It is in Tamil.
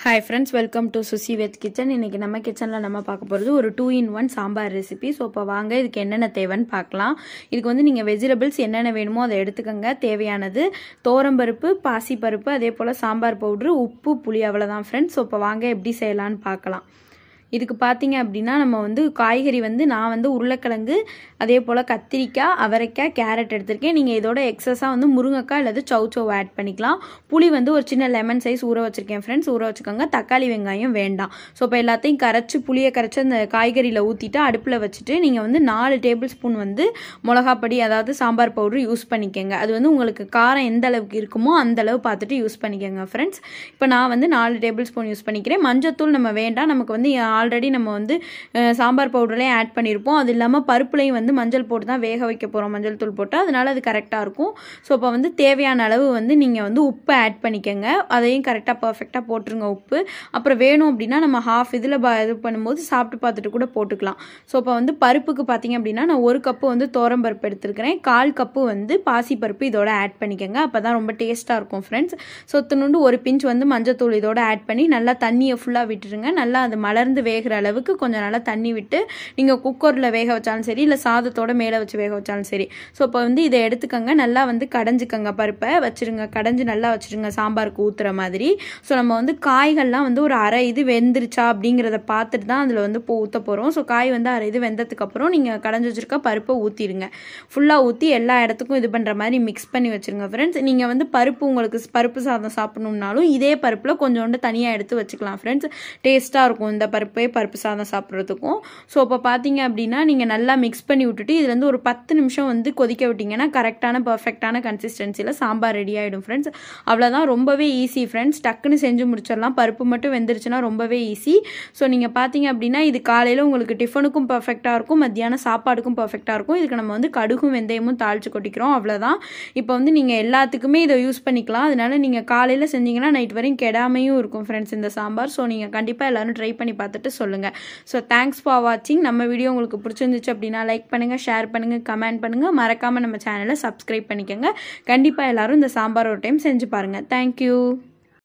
hi friends welcome to Suchi with kitchen இன்றைக்கி நம்ம கிச்சனில் நம்ம பார்க்க போகிறது ஒரு two in one sambar recipe so இப்போ வாங்க இதுக்கு என்னென்ன தேவைன்னு பார்க்கலாம் இதுக்கு வந்து நீங்கள் வெஜிடபிள்ஸ் என்னென்ன வேணுமோ அதை எடுத்துக்கோங்க தேவையானது தோரம்பருப்பு பாசிப்பருப்பு அதே போல் சாம்பார் பவுட்ரு உப்பு புளி அவ்வளோதான் ஃப்ரெண்ட்ஸ் ஸோ இப்போ வாங்க எப்படி செய்யலான்னு பார்க்கலாம் இதுக்கு பார்த்தீங்க அப்படின்னா நம்ம வந்து காய்கறி வந்து நான் வந்து உருளைக்கிழங்கு அதே போல் கத்திரிக்காய் அவரைக்காய் கேரட் எடுத்திருக்கேன் நீங்கள் இதோட எக்ஸஸாக வந்து முருங்கைக்காய் அல்லது சவுச்சோ ஆட் பண்ணிக்கலாம் புளி வந்து ஒரு சின்ன லெமன் சைஸ் ஊற வச்சுருக்கேன் ஃப்ரெண்ட்ஸ் ஊற வச்சுக்கோங்க தக்காளி வெங்காயம் வேண்டாம் ஸோ இப்போ எல்லாத்தையும் கரைச்சி புளியை கரைச்சி அந்த காய்கறியில் ஊற்றிட்டு அடுப்பில் வச்சுட்டு நீங்கள் வந்து நாலு டேபிள் ஸ்பூன் வந்து மிளகாப்பொடி அதாவது சாம்பார் பவுடர் யூஸ் பண்ணிக்கோங்க அது வந்து உங்களுக்கு காரம் எந்த அளவுக்கு இருக்குமோ அந்த அளவு பார்த்துட்டு யூஸ் பண்ணிக்கோங்க ஃப்ரெண்ட்ஸ் இப்போ நான் வந்து நாலு டேபிள் ஸ்பூன் யூஸ் பண்ணிக்கிறேன் மஞ்சத்தூள் நம்ம வேண்டாம் நமக்கு வந்து ஆல்ரெடி நம்ம வந்து சாம்பார் பவுடர்லேயும் ஆட் பண்ணியிருப்போம் அது இல்லாமல் பருப்புலையும் வந்து மஞ்சள் போட்டு தான் வேக வைக்க போகிறோம் மஞ்சள் தூள் போட்டால் அதனால் அது கரெக்டாக இருக்கும் ஸோ இப்போ வந்து தேவையான அளவு வந்து நீங்கள் வந்து உப்பு ஆட் பண்ணிக்கோங்க அதையும் கரெக்டாக பர்ஃபெக்டாக போட்டுருங்க உப்பு அப்புறம் வேணும் அப்படின்னா நம்ம ஹாஃப் இதில் ப இது பண்ணும்போது சாப்பிட்டு பார்த்துட்டு கூட போட்டுக்கலாம் ஸோ இப்போ வந்து பருப்புக்கு பார்த்தீங்க அப்படின்னா நான் ஒரு கப்பு வந்து தோரம் பருப்பு எடுத்துருக்கிறேன் கால் கப்பு வந்து பாசி பருப்பு இதோட ஆட் பண்ணிக்கோங்க அப்போ தான் ரொம்ப டேஸ்ட்டாக இருக்கும் ஃப்ரெண்ட்ஸ் ஸோ ஒரு பிஞ்ச் வந்து மஞ்சள் தூள் இதோட ஆட் பண்ணி நல்லா தண்ணியை ஃபுல்லாக விட்டுருங்க நல்லா அது மலர்ந்து வேகிற அளவுக்கு கொஞ்சம் நல்லா தண்ணி விட்டு நீங்கள் குக்கரில் வேக வச்சாலும் சரி இல்லை சாதத்தோட மேலே வச்சு வேக வச்சாலும் சரி ஸோ இப்போ வந்து இதை எடுத்துக்கங்க நல்லா வந்து கடைஞ்சிக்கங்க பருப்பை வச்சுருங்க கடைஞ்சி நல்லா வச்சுருங்க சாம்பாருக்கு ஊற்றுற மாதிரி ஸோ நம்ம வந்து காய்கள்லாம் வந்து ஒரு அரை இது வெந்துருச்சா அப்படிங்கிறத பார்த்துட்டு தான் அதில் வந்து இப்போ ஊற்ற போகிறோம் ஸோ காய் வந்து அரை இது வெந்ததுக்கப்புறம் நீங்கள் கடைஞ்சி வச்சுருக்க பருப்பை ஊற்றிடுங்க ஃபுல்லாக ஊற்றி எல்லா இடத்துக்கும் இது பண்ணுற மாதிரி மிக்ஸ் பண்ணி வச்சுருங்க ஃப்ரெண்ட்ஸ் நீங்கள் வந்து பருப்பு உங்களுக்கு பருப்பு சாதம் சாப்பிட்ணும்னாலும் இதே பருப்பில் கொஞ்சோண்டு தனியாக எடுத்து வச்சுக்கலாம் ஃப்ரெண்ட்ஸ் டேஸ்ட்டாக இருக்கும் இந்த பருப்பு பருப்பே பருப்பு சாதம் சாப்பிட்றதுக்கும் ஸோ இப்போ பார்த்தீங்க அப்படின்னா நீங்கள் நல்லா மிக்ஸ் பண்ணி விட்டுட்டு இது வந்து ஒரு பத்து நிமிஷம் வந்து கொதிக்க விட்டிங்கன்னா கரெக்டான பர்ஃபெக்டான கன்சிஸ்டன்சியில் சாம்பார் ரெடி ஆகிடும் ஃப்ரெண்ட்ஸ் அவ்வளோதான் ரொம்பவே ஈஸி ஃப்ரெண்ட்ஸ் டக்குன்னு செஞ்சு முடிச்சிடலாம் பருப்பு மட்டும் வெந்துருச்சுன்னா ரொம்பவே ஈஸி ஸோ நீங்கள் பார்த்தீங்க அப்படின்னா இது காலையில் உங்களுக்கு டிஃபனுக்கும் பர்ஃபெக்டாக இருக்கும் மத்தியான சாப்பாடுக்கும் பர்ஃபெக்டாக இருக்கும் இதுக்கு நம்ம வந்து கடுகும் வெந்தயமும் தாளித்து கொட்டிக்கிறோம் அவ்வளோதான் இப்போ வந்து நீங்கள் எல்லாத்துக்குமே இதை யூஸ் பண்ணிக்கலாம் அதனால் நீங்கள் காலையில் செஞ்சீங்கன்னா நைட் வரையும் கெடாமையும் இருக்கும் ஃப்ரெண்ட்ஸ் இந்த சாம்பார் ஸோ நீங்கள் கண்டிப்பாக எல்லோரும் ட்ரை பண்ணி பார்த்துட்டு பார்த்துட்டு சொல்லுங்கள் ஸோ தேங்க்ஸ் ஃபார் வாட்சிங் நம்ம வீடியோ உங்களுக்கு பிடிச்சிருந்துச்சு அப்படின்னா லைக் பண்ணுங்கள் ஷேர் பண்ணுங்கள் கமெண்ட் பண்ணுங்கள் மறக்காமல் நம்ம சேனலை சப்ஸ்கிரைப் பண்ணிக்கோங்க கண்டிப்பாக எல்லோரும் இந்த சாம்பார் ஒரு டைம் செஞ்சு பாருங்கள் தேங்க்யூ